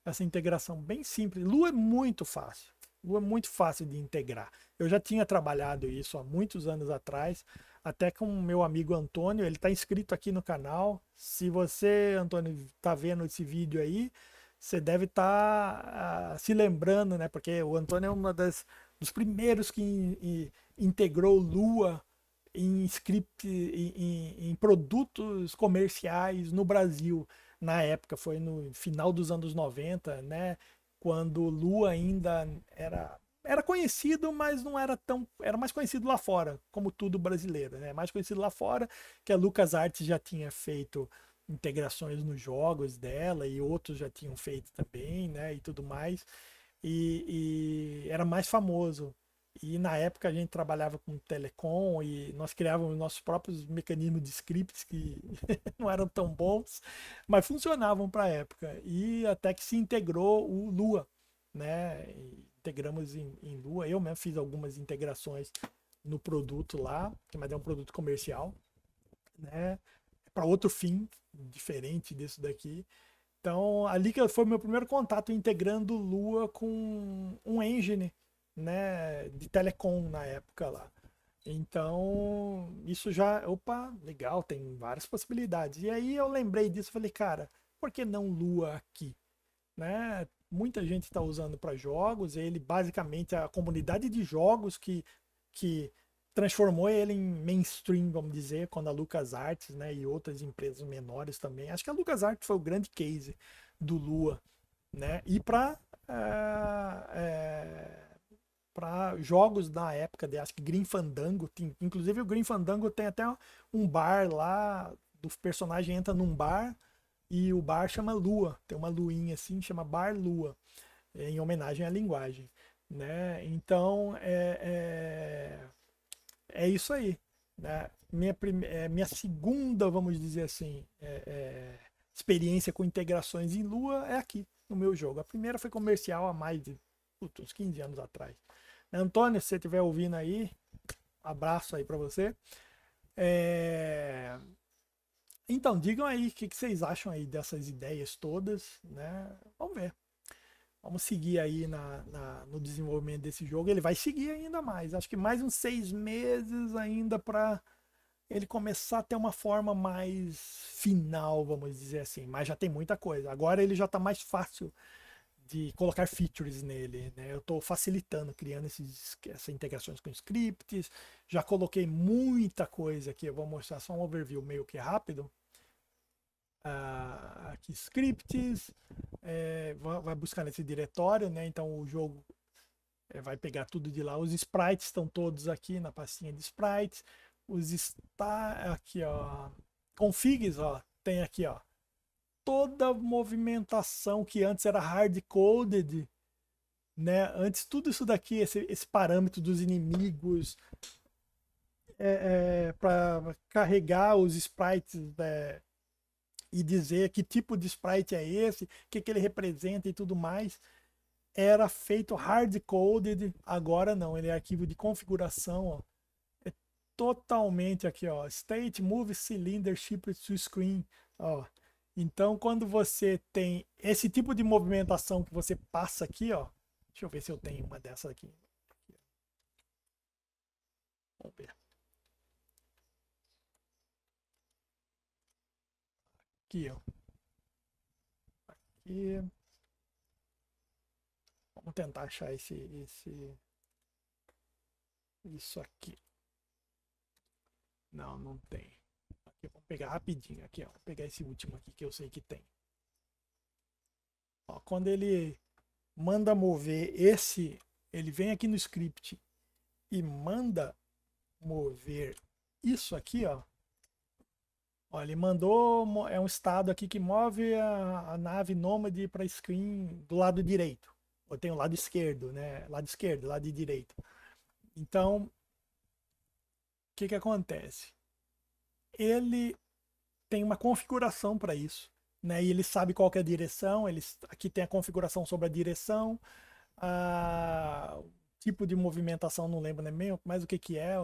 S1: Essa integração bem simples. Lua é muito fácil. Lua é muito fácil de integrar. Eu já tinha trabalhado isso há muitos anos atrás, até com o meu amigo Antônio. Ele está inscrito aqui no canal. Se você, Antônio, está vendo esse vídeo aí, você deve estar tá, uh, se lembrando, né? Porque o Antônio é um dos primeiros que in, in, integrou Lua em script, em, em, produtos comerciais no Brasil. Na época, foi no final dos anos 90, né? Quando Lua ainda era, era conhecido, mas não era tão. Era mais conhecido lá fora, como tudo brasileiro, né? É mais conhecido lá fora, que a Lucas Arts já tinha feito integrações nos jogos dela e outros já tinham feito também, né? E tudo mais. E, e, era mais famoso. E na época a gente trabalhava com telecom e nós criávamos nossos próprios mecanismos de scripts que não eram tão bons, mas funcionavam para a época. E até que se integrou o Lua, né? integramos em, em Lua. Eu mesmo fiz algumas integrações no produto lá, que mas é um produto comercial, né? para outro fim, diferente desse daqui. Então, ali que foi meu primeiro contato integrando Lua com um engine, né, de telecom na época lá. Então, isso já, opa, legal, tem várias possibilidades. E aí eu lembrei disso, falei, cara, por que não Lua aqui? Né? Muita gente está usando para jogos, ele basicamente a comunidade de jogos que que transformou ele em mainstream, vamos dizer, quando a LucasArts né, e outras empresas menores também. Acho que a LucasArts foi o grande case do Lua. Né? E para é, eh, é, eh, para jogos da época, de, acho que Green Fandango, tem, inclusive o Green Fandango tem até um bar lá, do personagem entra num bar e o bar chama Lua, tem uma luinha assim, chama Bar Lua, em homenagem à linguagem. Né? Então, é, é é isso aí. Né? Minha, prime... É, minha segunda, vamos dizer assim, é, é, experiência com integrações em Lua é aqui, no meu jogo. A primeira foi comercial há mais de putz, uns 15 anos atrás. Antônio, se você estiver ouvindo aí, abraço aí para você. É... Então, digam aí o que, que, vocês acham aí dessas ideias todas, né? Vamos ver. Vamos seguir aí na, na, no desenvolvimento desse jogo. Ele vai seguir ainda mais. Acho que mais uns seis meses ainda para ele começar a ter uma forma mais final, vamos dizer assim. Mas já tem muita coisa. Agora ele já está mais fácil de colocar features nele. Né? Eu estou facilitando, criando esses, essas integrações com scripts. Já coloquei muita coisa aqui. Eu vou mostrar só um overview meio que rápido aqui scripts, é, vai buscar nesse diretório, né? Então o jogo é, vai pegar tudo de lá. Os sprites estão todos aqui na pastinha de sprites. Os está aqui, ó, configs, ó, tem aqui, ó, toda movimentação que antes era hard coded, né? Antes tudo isso daqui, esse, esse parâmetro dos inimigos, é, é, para carregar os sprites né, e dizer que tipo de sprite é esse, o que, que ele representa e tudo mais, era feito hard-coded, agora não, ele é arquivo de configuração, ó, é totalmente aqui, ó, state move cylinder ship to screen, ó. Então, quando você tem esse tipo de movimentação que você passa aqui, ó, deixa eu ver se eu tenho uma dessas aqui. Vamos ver. aqui, ó. Aqui. Vamos tentar achar esse, esse... Isso aqui. Não, não tem. Aqui, vamos pegar rapidinho aqui, ó. Vou pegar esse último aqui que eu sei que tem. Ó, quando ele manda mover esse, ele vem aqui no script e manda mover isso aqui, ó. Olha, ele mandou é um estado aqui que move a, a nave nômade para screen do lado direito. Ou tem o lado esquerdo, né? Lado esquerdo, lado de direito. Então, o que que acontece? Ele tem uma configuração para isso, né? E ele sabe qual é a direção. Ele aqui tem a configuração sobre a direção, a, ah, o tipo de movimentação, não lembro né? mais o que que é,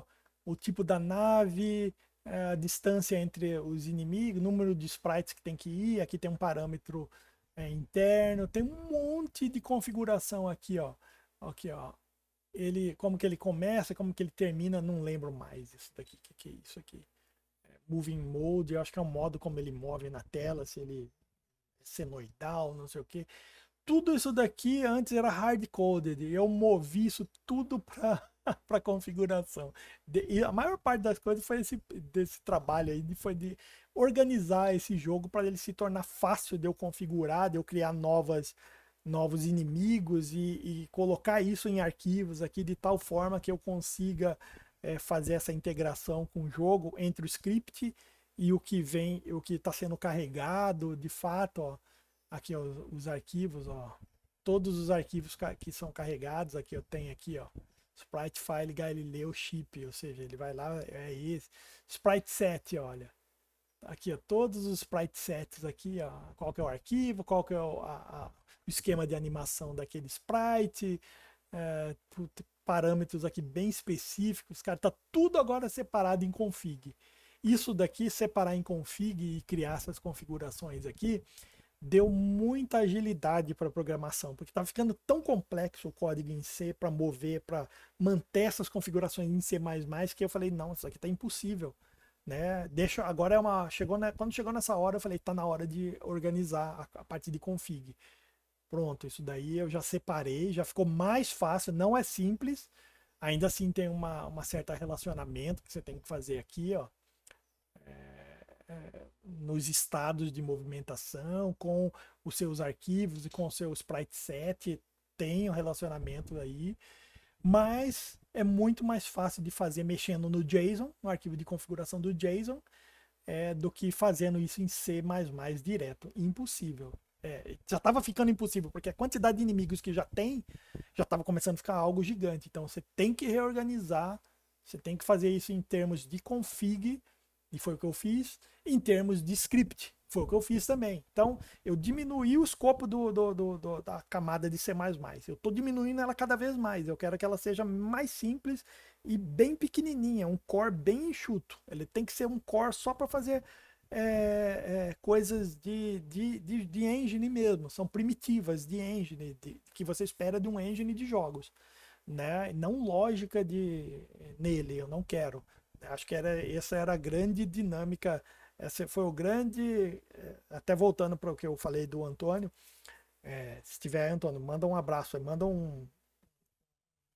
S1: o tipo da nave é, a distância entre os inimigos, número de sprites que tem que ir, aqui tem um parâmetro é, interno, tem um monte de configuração aqui, ó. Aqui, ó. Ele, como que ele começa, como que ele termina, não lembro mais isso daqui, o que, que é isso aqui. É, moving Mode, eu acho que é o um modo como ele move na tela, se ele é senoidal, não sei o que. Tudo isso daqui antes era hard-coded, eu movi isso tudo para para configuração. De, e a maior parte das coisas foi esse desse trabalho aí, de, foi de organizar esse jogo para ele se tornar fácil de eu configurar, de eu criar novas novos inimigos e, e colocar isso em arquivos aqui de tal forma que eu consiga é, fazer essa integração com o jogo entre o script e o que vem, o que está sendo carregado, de fato, ó, aqui ó, os arquivos, ó, todos os arquivos que são carregados aqui eu tenho aqui, ó, Sprite File Galileu Chip, ou seja, ele vai lá, é esse. Sprite Set, olha. Aqui, ó, todos os sprite sets aqui, ó, qual que é o arquivo, qual que é o, a, a, o esquema de animação daquele sprite, é, parâmetros aqui bem específicos, cara, tá tudo agora separado em config. Isso daqui, separar em config e criar essas configurações aqui, deu muita agilidade para a programação, porque estava tá ficando tão complexo o código em C para mover, para manter essas configurações em C++, que eu falei, não, isso aqui está impossível, né? Deixa, agora é uma, chegou quando chegou nessa hora, eu falei, está na hora de organizar a, a parte de config. Pronto, isso daí eu já separei, já ficou mais fácil, não é simples, ainda assim tem uma, uma certa relacionamento que você tem que fazer aqui, ó. É eh, nos estados de movimentação, com os seus arquivos e com o seu sprite set, tem um relacionamento aí, mas é muito mais fácil de fazer mexendo no JSON, no arquivo de configuração do JSON, é, do que fazendo isso em C direto. Impossível. É, já estava ficando impossível, porque a quantidade de inimigos que já tem já estava começando a ficar algo gigante. Então você tem que reorganizar, você tem que fazer isso em termos de config e foi o que eu fiz em termos de script. Foi o que eu fiz também. Então, eu diminuí o escopo do, do, do, do da camada de C. Eu estou diminuindo ela cada vez mais. Eu quero que ela seja mais simples e bem pequenininha, um core bem enxuto. Ele tem que ser um core só para fazer é, é, coisas de, de, de, de, engine mesmo. São primitivas de engine, de, que você espera de um engine de jogos. Né? Não lógica de nele, eu não quero. Acho que era, essa era a grande dinâmica, essa foi o grande, eh, até voltando para o que eu falei do Antônio, é, se tiver, Antônio, manda um abraço, manda um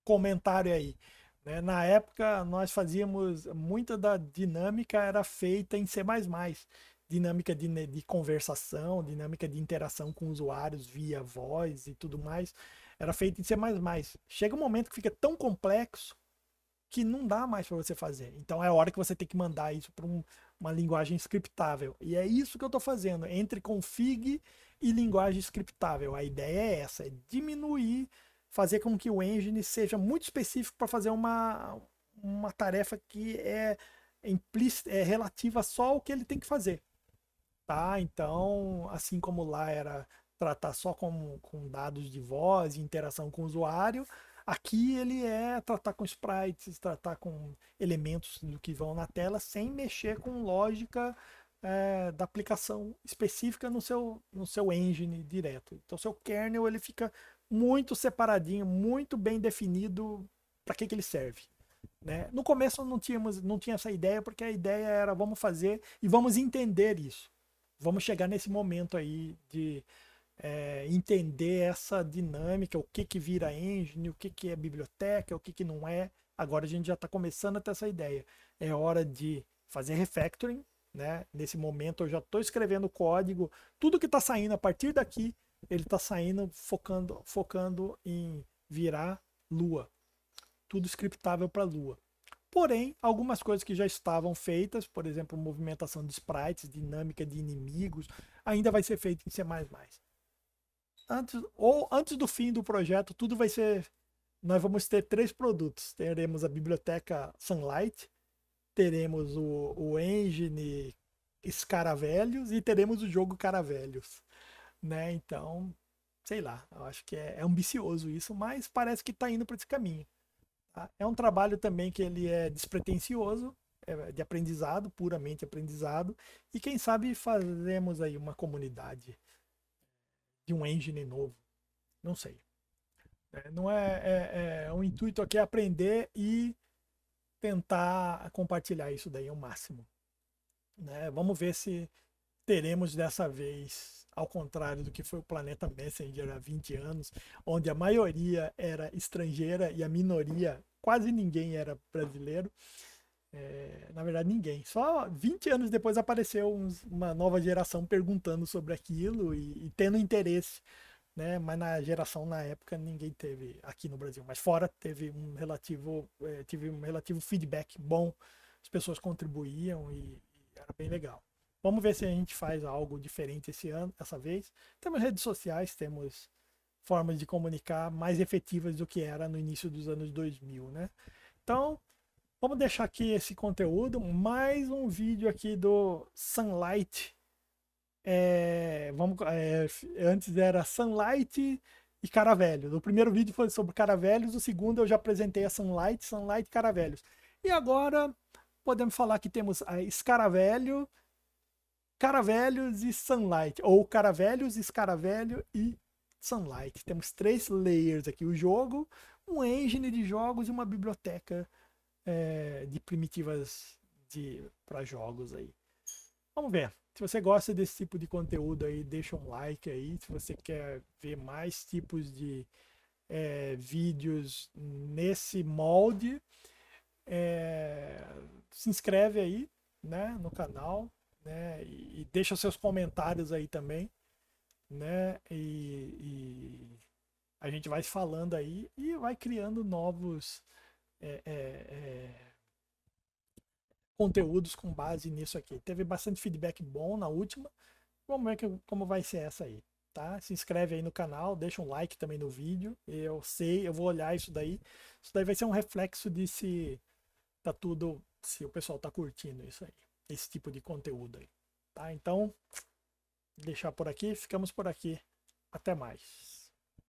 S1: comentário aí. Né? Na época, nós fazíamos, muita da dinâmica era feita em C++, dinâmica de, né, de conversação, dinâmica de interação com usuários via voz e tudo mais, era feita em C++. Chega um momento que fica tão complexo que não dá mais para você fazer. Então é a hora que você tem que mandar isso para um, uma linguagem scriptável. E é isso que eu estou fazendo, entre config e linguagem scriptável. A ideia é essa, é diminuir, fazer com que o engine seja muito específico para fazer uma, uma tarefa que é, implícita, é relativa só ao que ele tem que fazer. Tá? Então, assim como lá era tratar só com, com dados de voz e interação com o usuário, Aqui ele é tratar com sprites, tratar com elementos do que vão na tela sem mexer com lógica é, da aplicação específica no seu, no seu engine direto. Então seu kernel ele fica muito separadinho, muito bem definido para que, que ele serve. Né? No começo não tínhamos, não tinha essa ideia porque a ideia era vamos fazer e vamos entender isso. Vamos chegar nesse momento aí de é, entender essa dinâmica, o que, que vira engine, o que, que é biblioteca, o que, que não é. Agora a gente já está começando a ter essa ideia. É hora de fazer refactoring, né? Nesse momento eu já estou escrevendo código, tudo que está saindo a partir daqui, ele está saindo focando, focando em virar Lua, tudo scriptável para Lua. Porém, algumas coisas que já estavam feitas, por exemplo, movimentação de sprites, dinâmica de inimigos, ainda vai ser feito em C++ antes, ou antes do fim do projeto, tudo vai ser. Nós vamos ter três produtos. Teremos a biblioteca Sunlight, teremos o, o Engine Escaravelhos e teremos o jogo Caravelhos. Né? Então, sei lá, eu acho que é, é ambicioso isso, mas parece que está indo para esse caminho. Tá? É um trabalho também que ele é despretensioso, é de aprendizado, puramente aprendizado, e quem sabe fazemos aí uma comunidade de um engine novo. Não sei. É, não é, é, é, O é intuito aqui é aprender e tentar compartilhar isso daí ao máximo. Né? Vamos ver se teremos dessa vez, ao contrário do que foi o Planeta Messenger há 20 anos, onde a maioria era estrangeira e a minoria, quase ninguém era brasileiro. É, na verdade, ninguém. Só 20 anos depois apareceu uns, uma nova geração perguntando sobre aquilo e, e, tendo interesse. Né? Mas na geração, na época, ninguém teve aqui no Brasil. Mas fora teve um relativo, é, um relativo feedback bom. As pessoas contribuíam e, e era bem legal. Vamos ver se a gente faz algo diferente esse ano, essa vez. Temos redes sociais, temos formas de comunicar mais efetivas do que era no início dos anos 2000, né? Então, Vamos deixar aqui esse conteúdo, mais um vídeo aqui do Sunlight. É, vamos, é, antes era Sunlight e Caravelhos. O primeiro vídeo foi sobre Caravelhos, o segundo eu já apresentei a Sunlight, Sunlight e Caravelhos. E agora podemos falar que temos a Escaravelho, Caravelhos e Sunlight, ou Caravelhos, Escaravelho e Sunlight. Temos três layers aqui, o jogo, um engine de jogos e uma biblioteca é, de primitivas de para jogos aí. Vamos ver. Se você gosta desse tipo de conteúdo aí, deixa um like aí. Se você quer ver mais tipos de é, vídeos nesse molde, é, se inscreve aí, né, no canal, né, e, e deixa seus comentários aí também, né, e, e a gente vai falando aí e vai criando novos é, é, é, conteúdos com base nisso aqui. Teve bastante feedback bom na última. Vamos ver que, como vai ser essa aí, tá? Se inscreve aí no canal, deixa um like também no vídeo. Eu sei, eu vou olhar isso daí. Isso daí vai ser um reflexo de se tá tudo, se o pessoal tá curtindo isso aí, esse tipo de conteúdo aí, tá? Então, deixar por aqui, ficamos por aqui. Até mais.